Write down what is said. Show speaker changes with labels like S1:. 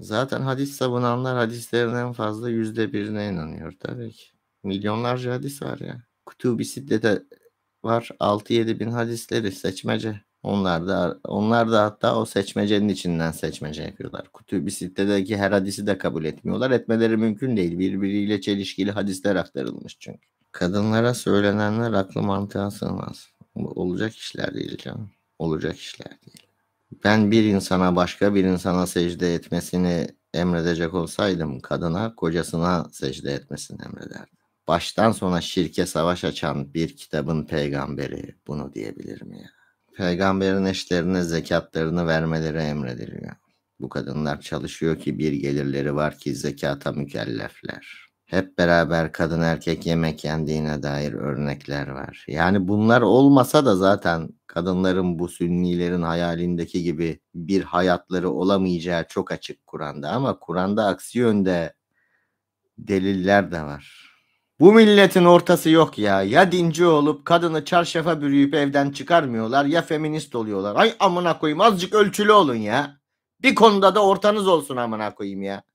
S1: Zaten hadis savunanlar hadislerin en fazla yüzde birine inanıyor tabii ki. Milyonlarca hadis var ya. Kutubi Sitte'de var 6-7 bin hadisleri seçmece. Onlar da, onlar da hatta o seçmecenin içinden seçmece yapıyorlar. Kutubi Sitte'deki her hadisi de kabul etmiyorlar. Etmeleri mümkün değil. Birbiriyle çelişkili hadisler aktarılmış çünkü. Kadınlara söylenenler aklı mantığa sığmaz. Olacak işler değil canım. Olacak işler değil ben bir insana başka bir insana secde etmesini emredecek olsaydım kadına kocasına secde etmesini emrederdim. Baştan sona şirke savaş açan bir kitabın peygamberi bunu diyebilir mi ya? Peygamberin eşlerine zekatlarını vermeleri emrediliyor. Bu kadınlar çalışıyor ki bir gelirleri var ki zekata mükellefler hep beraber kadın erkek yemek yendiğine dair örnekler var. Yani bunlar olmasa da zaten kadınların bu sünnilerin hayalindeki gibi bir hayatları olamayacağı çok açık Kur'an'da ama Kur'an'da aksi yönde deliller de var. Bu milletin ortası yok ya. Ya dinci olup kadını çarşafa bürüyüp evden çıkarmıyorlar ya feminist oluyorlar. Ay amına koyayım azıcık ölçülü olun ya. Bir konuda da ortanız olsun amına koyayım ya.